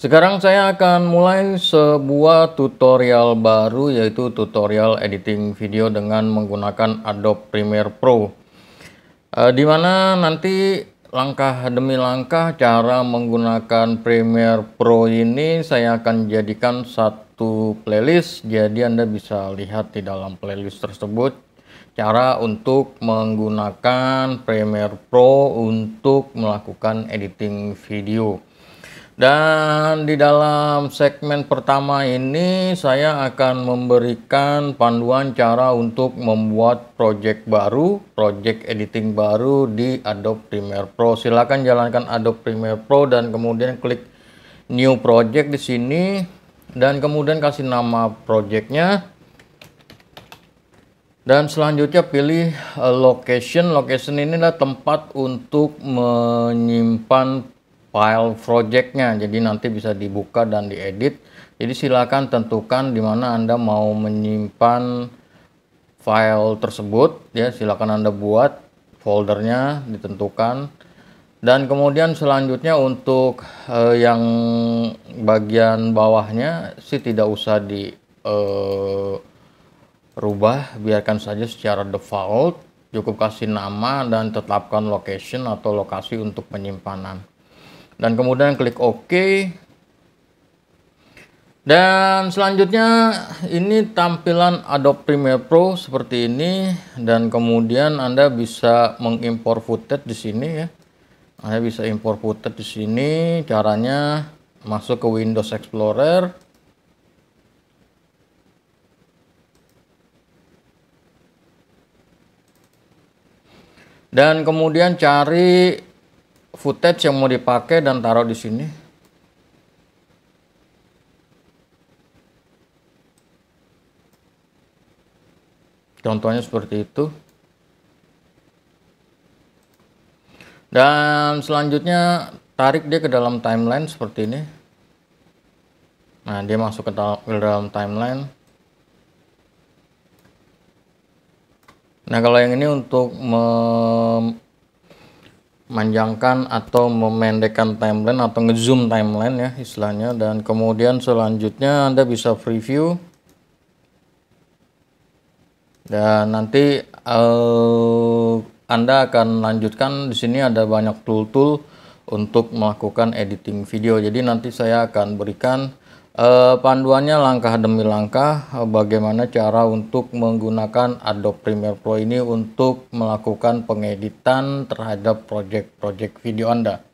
Sekarang saya akan mulai sebuah tutorial baru yaitu tutorial editing video dengan menggunakan Adobe Premiere Pro. Eh, di mana nanti langkah demi langkah cara menggunakan Premiere Pro ini saya akan jadikan satu playlist. Jadi Anda bisa lihat di dalam playlist tersebut cara untuk menggunakan Premiere Pro untuk melakukan editing video. Dan di dalam segmen pertama ini saya akan memberikan panduan cara untuk membuat project baru, project editing baru di Adobe Premiere Pro. Silakan jalankan Adobe Premiere Pro dan kemudian klik new project di sini dan kemudian kasih nama projectnya. Dan selanjutnya pilih eh, location. Location ini adalah tempat untuk menyimpan file projectnya jadi nanti bisa dibuka dan diedit jadi silakan tentukan di mana anda mau menyimpan file tersebut ya silakan anda buat foldernya ditentukan dan kemudian selanjutnya untuk eh, yang bagian bawahnya sih tidak usah di eh, rubah biarkan saja secara default cukup kasih nama dan tetapkan location atau lokasi untuk penyimpanan dan kemudian klik OK dan selanjutnya ini tampilan Adobe Premiere Pro seperti ini dan kemudian Anda bisa mengimpor footage di sini ya. Anda bisa import footage di sini caranya masuk ke Windows Explorer dan kemudian cari footage yang mau dipakai dan taruh di sini. Contohnya seperti itu. Dan selanjutnya tarik dia ke dalam timeline seperti ini. Nah, dia masuk ke dalam timeline. Nah, kalau yang ini untuk menjangkan atau memendekkan timeline atau ngezoom timeline ya istilahnya dan kemudian selanjutnya Anda bisa preview dan nanti uh, Anda akan lanjutkan di sini ada banyak tool-tool untuk melakukan editing video jadi nanti saya akan berikan Eh, panduannya langkah demi langkah eh, bagaimana cara untuk menggunakan Adobe Premiere Pro ini untuk melakukan pengeditan terhadap project-project video Anda.